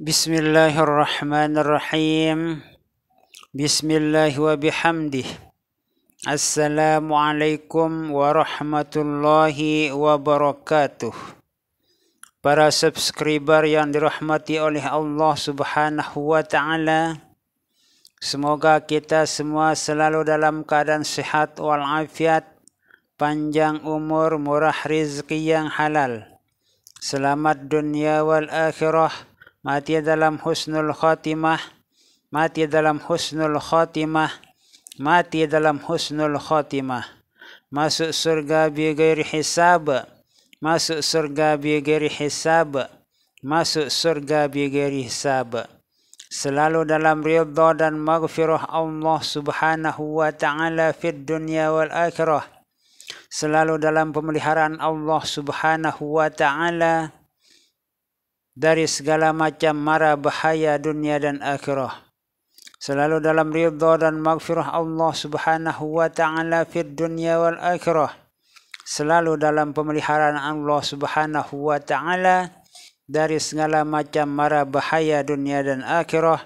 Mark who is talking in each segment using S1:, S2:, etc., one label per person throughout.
S1: Bismillahirrahmanirrahim Bismillah wa bihamdih Assalamualaikum warahmatullahi wabarakatuh Para subscriber yang dirahmati oleh Allah subhanahu wa ta'ala Semoga kita semua selalu dalam keadaan sehat walafiat Panjang umur murah rizki yang halal Selamat dunia wal akhirah mati dalam husnul khatimah mati dalam husnul khatimah mati dalam husnul khatimah masuk surga bi bighairi hisab masuk surga bi bighairi hisab masuk surga bi bighairi hisab selalu dalam ridha dan maghfirah Allah Subhanahu wa taala fid dunya wal akhirah selalu dalam pemeliharaan Allah Subhanahu wa taala dari segala macam mara bahaya dunia dan akhirah. Selalu dalam ridha dan maghfirah Allah subhanahu wa ta'ala fid dunia wal akhirah. Selalu dalam pemeliharaan Allah subhanahu wa ta'ala dari segala macam mara bahaya dunia dan akhirah.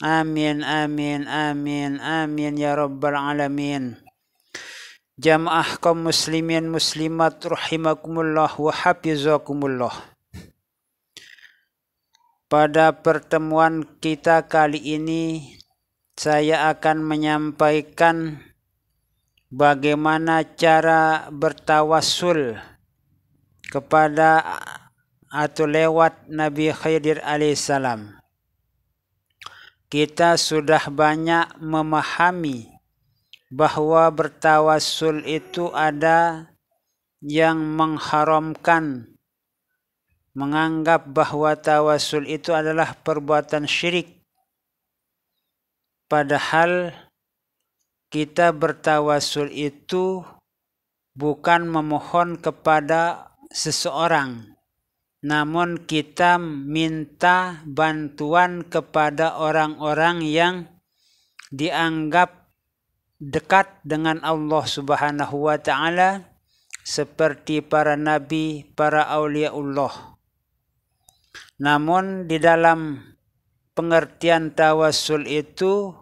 S1: Amin, amin, amin, amin ya Rabbal Alamin. Jamaah kaum muslimin muslimat rahimakumullah wa hafizakumullah. Pada pertemuan kita kali ini, saya akan menyampaikan bagaimana cara bertawasul kepada atau lewat Nabi Khidir alaihissalam. Kita sudah banyak memahami bahwa bertawasul itu ada yang mengharamkan menganggap bahwa tawasul itu adalah perbuatan syirik. Padahal kita bertawasul itu bukan memohon kepada seseorang, namun kita minta bantuan kepada orang-orang yang dianggap dekat dengan Allah Subhanahu wa taala seperti para nabi, para auliaullah. Namun di dalam pengertian tawasul itu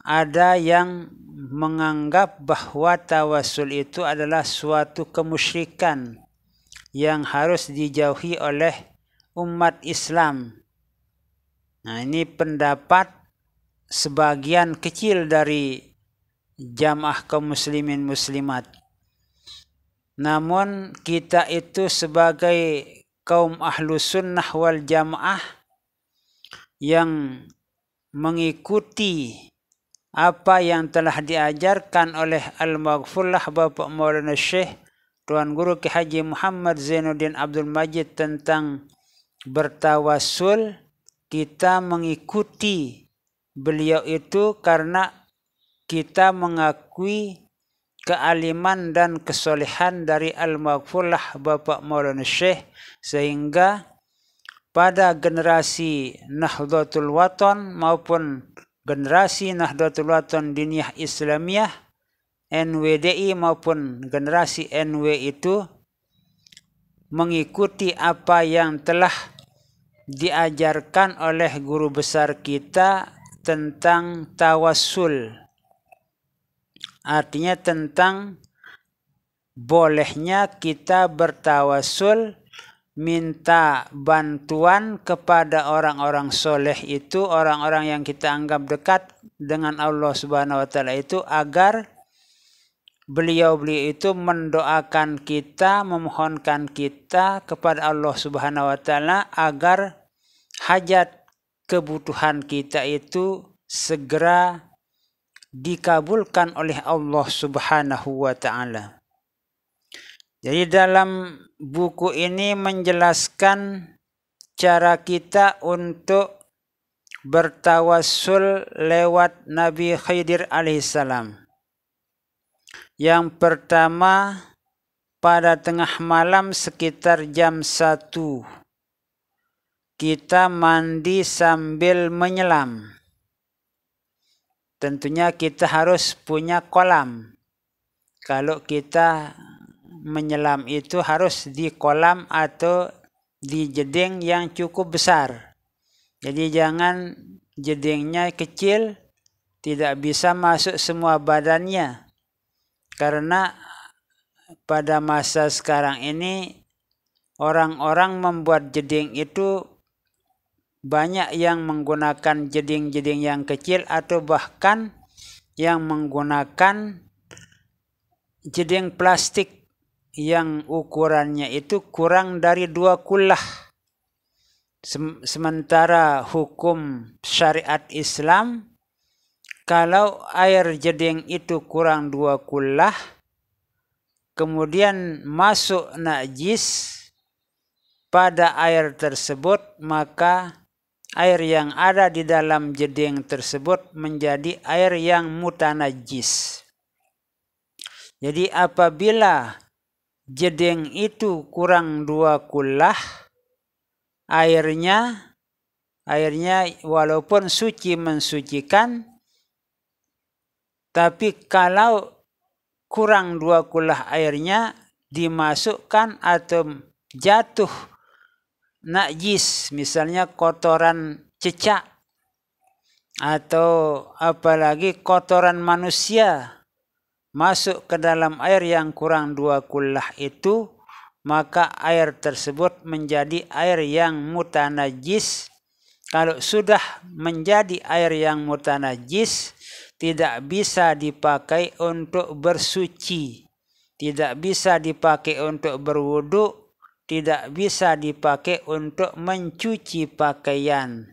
S1: ada yang menganggap bahwa tawasul itu adalah suatu kemusyrikan yang harus dijauhi oleh umat Islam. Nah, ini pendapat sebagian kecil dari jamaah kaum muslimin muslimat. Namun kita itu sebagai kaum ahlu sunnah wal jamaah yang mengikuti apa yang telah diajarkan oleh Al-Maghfullah Bapak Maulana Syekh Tuan Guru Ki Haji Muhammad Zainuddin Abdul Majid tentang bertawasul kita mengikuti beliau itu karena kita mengakui kealiman dan kesolehan dari Al-Maghfurlah Bapak Maulana Syekh sehingga pada generasi Nahdlatul wathon maupun generasi Nahdlatul wathon Diniyah Islamiyah NWDI maupun generasi NW itu mengikuti apa yang telah diajarkan oleh guru besar kita tentang tawassul artinya tentang bolehnya kita bertawasul minta bantuan kepada orang-orang soleh itu orang-orang yang kita anggap dekat dengan Allah Subhanahu Wa Taala itu agar beliau-beliau itu mendoakan kita memohonkan kita kepada Allah Subhanahu Wa Taala agar hajat kebutuhan kita itu segera dikabulkan oleh Allah Subhanahu wa taala. Jadi dalam buku ini menjelaskan cara kita untuk bertawassul lewat Nabi Khidir alaihissalam. Yang pertama pada tengah malam sekitar jam satu kita mandi sambil menyelam tentunya kita harus punya kolam. Kalau kita menyelam itu harus di kolam atau di jeding yang cukup besar. Jadi jangan jedingnya kecil, tidak bisa masuk semua badannya. Karena pada masa sekarang ini orang-orang membuat jeding itu banyak yang menggunakan jeding-jeding yang kecil atau bahkan yang menggunakan jeding plastik yang ukurannya itu kurang dari dua kullah. Sementara hukum syariat Islam kalau air jeding itu kurang dua kullah kemudian masuk najis pada air tersebut maka air yang ada di dalam jeding tersebut menjadi air yang mutanajis. Jadi apabila jeding itu kurang dua kullah, airnya airnya walaupun suci mensucikan, tapi kalau kurang dua kullah airnya dimasukkan atau jatuh najis misalnya kotoran cecak atau apalagi kotoran manusia masuk ke dalam air yang kurang dua kullah itu maka air tersebut menjadi air yang mutanajis kalau sudah menjadi air yang mutanajis tidak bisa dipakai untuk bersuci tidak bisa dipakai untuk berwudhu tidak bisa dipakai untuk mencuci pakaian,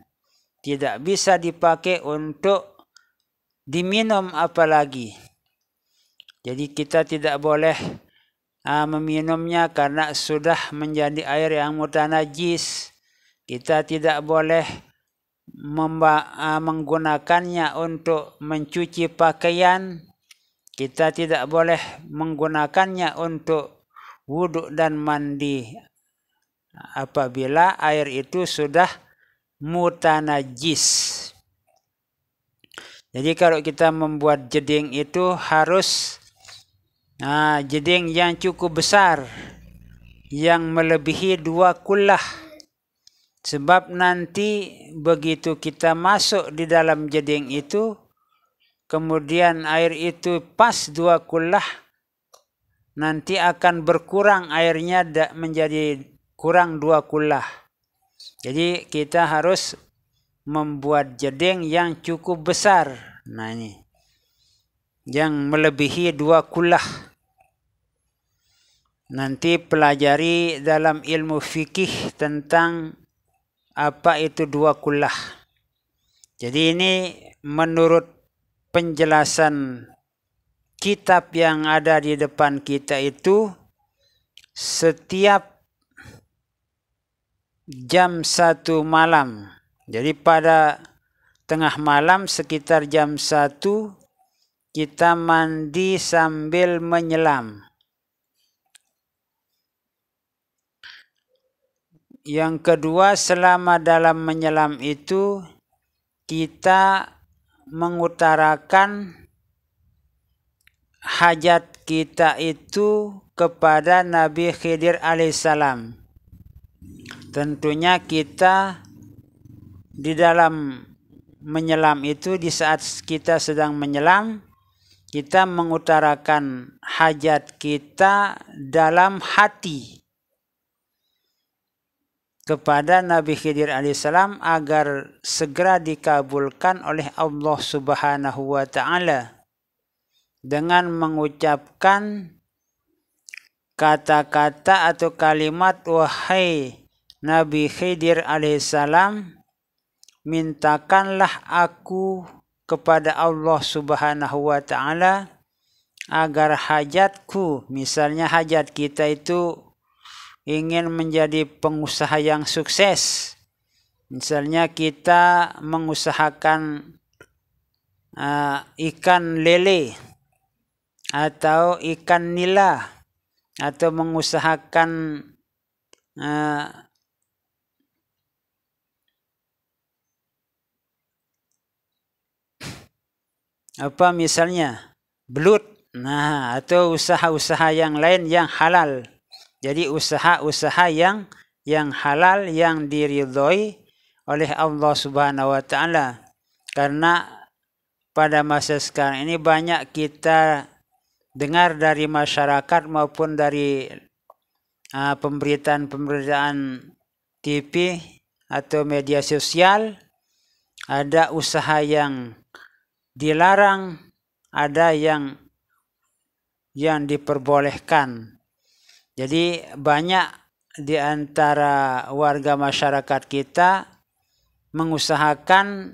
S1: tidak bisa dipakai untuk diminum apalagi. Jadi kita tidak boleh uh, meminumnya karena sudah menjadi air yang mutanajis. Kita tidak boleh uh, menggunakannya untuk mencuci pakaian. Kita tidak boleh menggunakannya untuk Wuduk dan mandi apabila air itu sudah mutanajis. Jadi kalau kita membuat jeding itu harus nah, jeding yang cukup besar yang melebihi dua kullah. Sebab nanti begitu kita masuk di dalam jeding itu kemudian air itu pas dua kullah nanti akan berkurang airnya menjadi kurang dua kulah Jadi kita harus membuat jeding yang cukup besar. Nah ini. Yang melebihi dua kulah Nanti pelajari dalam ilmu fikih tentang apa itu dua kulah Jadi ini menurut penjelasan kitab yang ada di depan kita itu setiap jam satu malam. Jadi pada tengah malam sekitar jam satu kita mandi sambil menyelam. Yang kedua selama dalam menyelam itu kita mengutarakan hajat kita itu kepada Nabi Khidir alaihissalam. Tentunya kita di dalam menyelam itu di saat kita sedang menyelam kita mengutarakan hajat kita dalam hati kepada Nabi Khidir alaihissalam agar segera dikabulkan oleh Allah Subhanahu wa taala dengan mengucapkan kata-kata atau kalimat wahai Nabi Khidir alaihissalam mintakanlah aku kepada Allah subhanahu wa ta'ala agar hajatku misalnya hajat kita itu ingin menjadi pengusaha yang sukses misalnya kita mengusahakan uh, ikan lele atau ikan nila atau mengusahakan uh, apa misalnya belut nah atau usaha-usaha yang lain yang halal jadi usaha-usaha yang yang halal yang diridhoi oleh Allah Subhanahu wa taala karena pada masa sekarang ini banyak kita dengar dari masyarakat maupun dari ah, pemberitaan-pemberitaan TV atau media sosial ada usaha yang dilarang ada yang yang diperbolehkan jadi banyak di antara warga masyarakat kita mengusahakan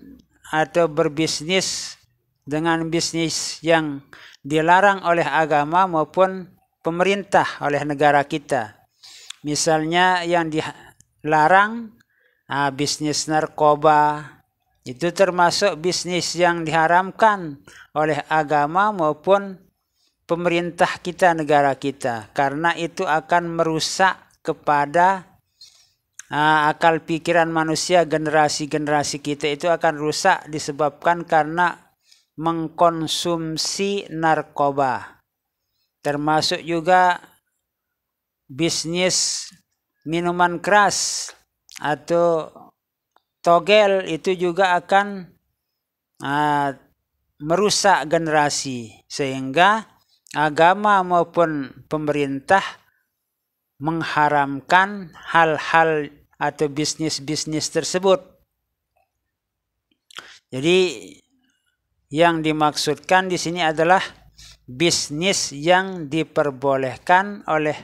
S1: atau berbisnis dengan bisnis yang dilarang oleh agama maupun pemerintah oleh negara kita. Misalnya yang dilarang nah, bisnis narkoba itu termasuk bisnis yang diharamkan oleh agama maupun pemerintah kita negara kita karena itu akan merusak kepada Nah, akal pikiran manusia generasi-generasi kita itu akan rusak disebabkan karena mengkonsumsi narkoba. Termasuk juga bisnis minuman keras atau togel itu juga akan uh, merusak generasi sehingga agama maupun pemerintah mengharamkan hal-hal atau bisnis-bisnis tersebut. Jadi yang dimaksudkan di sini adalah bisnis yang diperbolehkan oleh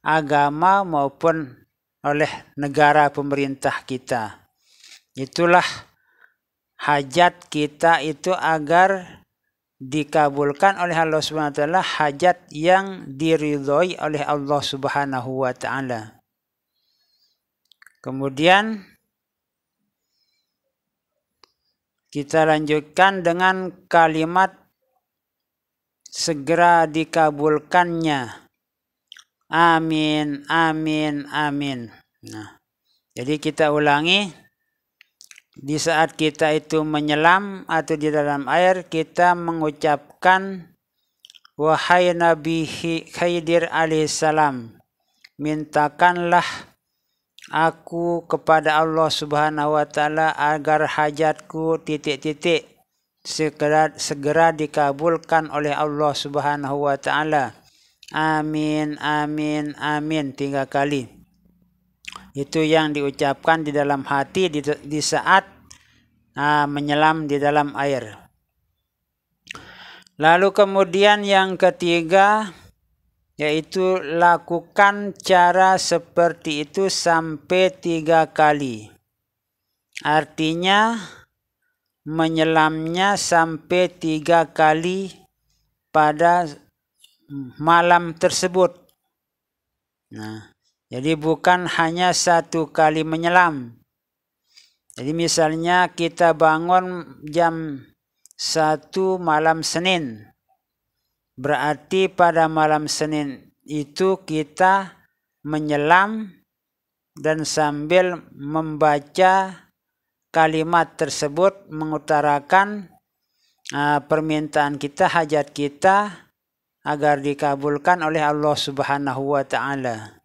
S1: agama maupun oleh negara pemerintah kita. Itulah hajat kita itu agar dikabulkan oleh Allah Subhanahu wa taala hajat yang diridhoi oleh Allah Subhanahu wa taala. Kemudian Kita lanjutkan dengan kalimat segera dikabulkannya. Amin, amin, amin. Nah, jadi kita ulangi di saat kita itu menyelam atau di dalam air kita mengucapkan wahai Nabi Khidir alaihissalam mintakanlah aku kepada Allah Subhanahu wa taala agar hajatku titik-titik segera segera dikabulkan oleh Allah Subhanahu wa taala. Amin amin amin tiga kali. Itu yang diucapkan di dalam hati di, di saat uh, menyelam di dalam air. Lalu kemudian yang ketiga yaitu lakukan cara seperti itu sampai tiga kali. Artinya menyelamnya sampai tiga kali pada malam tersebut. Nah, jadi bukan hanya satu kali menyelam. Jadi misalnya kita bangun jam satu malam Senin. Berarti pada malam Senin itu kita menyelam dan sambil membaca kalimat tersebut mengutarakan uh, permintaan kita, hajat kita agar dikabulkan oleh Allah Subhanahu wa taala.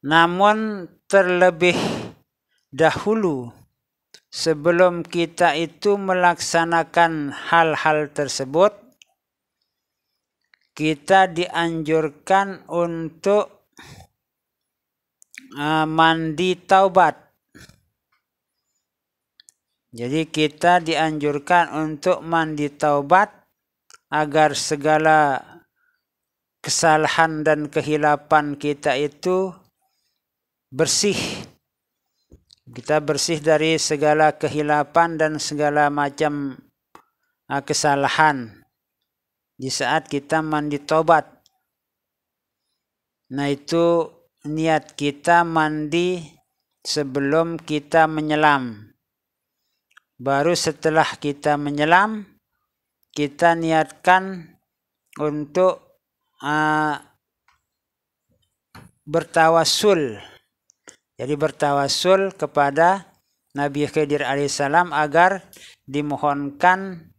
S1: Namun terlebih dahulu sebelum kita itu melaksanakan hal-hal tersebut kita dianjurkan untuk eh, mandi taubat jadi kita dianjurkan untuk mandi taubat agar segala kesalahan dan kehilapan kita itu bersih kita bersih dari segala kehilapan dan segala macam ah, kesalahan di saat kita mandi tobat. Nah itu niat kita mandi sebelum kita menyelam. Baru setelah kita menyelam, kita niatkan untuk uh, ah, bertawasul jadi bertawasul kepada Nabi Khidir alaihissalam agar dimohonkan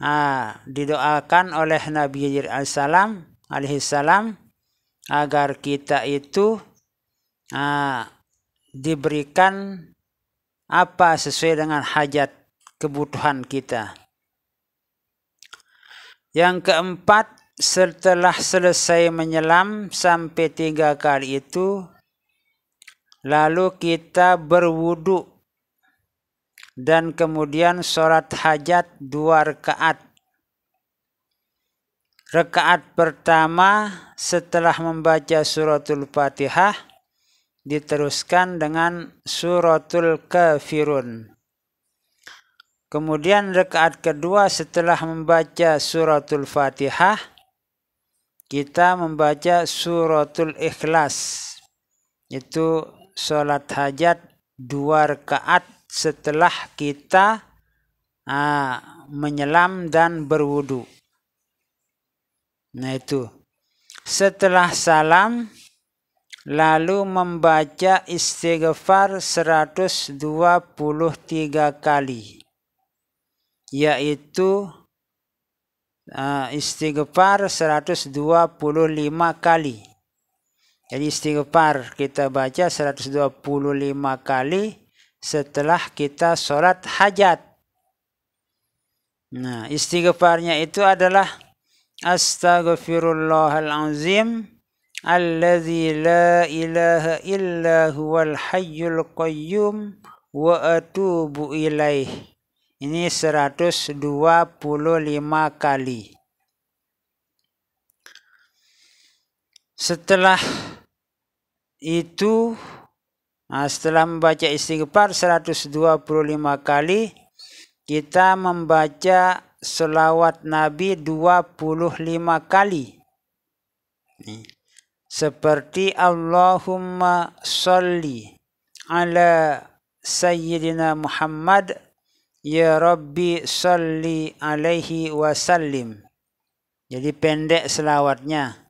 S1: ah, didoakan oleh Nabi Khidir alaihissalam alaihissalam agar kita itu ah, diberikan apa sesuai dengan hajat kebutuhan kita. Yang keempat, setelah selesai menyelam sampai tiga kali itu, lalu kita berwudu dan kemudian sholat hajat dua rakaat. Rekaat pertama setelah membaca suratul fatihah diteruskan dengan suratul kafirun. Kemudian rekaat kedua setelah membaca suratul fatihah kita membaca suratul ikhlas. Itu sholat hajat dua rakaat setelah kita uh, menyelam dan berwudu. Nah itu. Setelah salam lalu membaca istighfar 123 kali yaitu uh, istighfar 125 kali jadi istighfar kita baca 125 kali setelah kita sholat hajat. Nah, istighfarnya itu adalah Astaghfirullahalazim alladzi la ilaha illa huwal hayyul qayyum wa atubu ilaih. Ini 125 kali. Setelah itu nah, setelah membaca istighfar 125 kali kita membaca selawat Nabi 25 kali. Seperti Allahumma salli ala Sayyidina Muhammad Ya Rabbi salli alaihi wasallim. Jadi pendek selawatnya.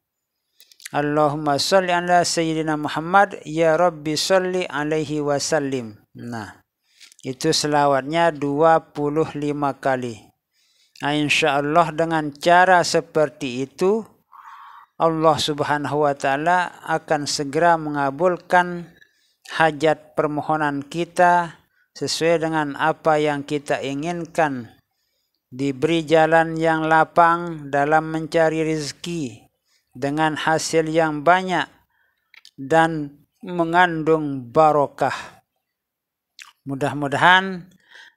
S1: Allahumma salli ala sayyidina Muhammad ya Rabbi salli alaihi wasallim. Nah, itu selawatnya 25 kali. Nah, insya Allah dengan cara seperti itu Allah Subhanahu wa taala akan segera mengabulkan hajat permohonan kita sesuai dengan apa yang kita inginkan. Diberi jalan yang lapang dalam mencari rezeki dengan hasil yang banyak dan mengandung barokah. Mudah-mudahan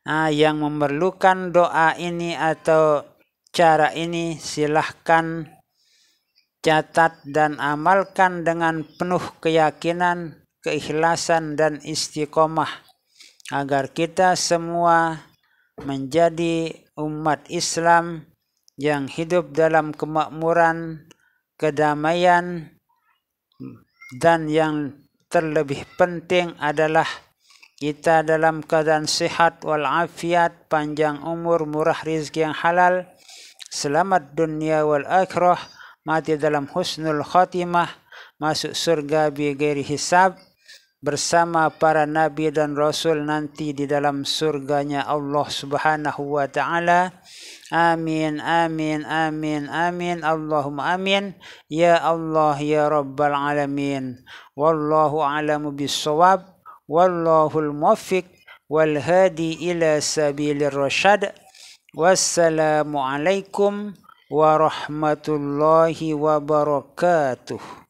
S1: ah, yang memerlukan doa ini atau cara ini silahkan catat dan amalkan dengan penuh keyakinan, keikhlasan dan istiqomah agar kita semua menjadi umat Islam yang hidup dalam kemakmuran kedamaian dan yang terlebih penting adalah kita dalam keadaan sehat, wal afiat, panjang umur, murah rizki yang halal, selamat dunia wal akhirah, mati dalam husnul khatimah, masuk surga bi ghairi hisab bersama para nabi dan rasul nanti di dalam surganya Allah Subhanahu wa taala. آمين آمين آمين آمين اللهم آمين يا الله يا رب العالمين والله أعلم بالصواب والله الموفق والهادي إلى سبيل الرشاد والسلام عليكم ورحمة الله وبركاته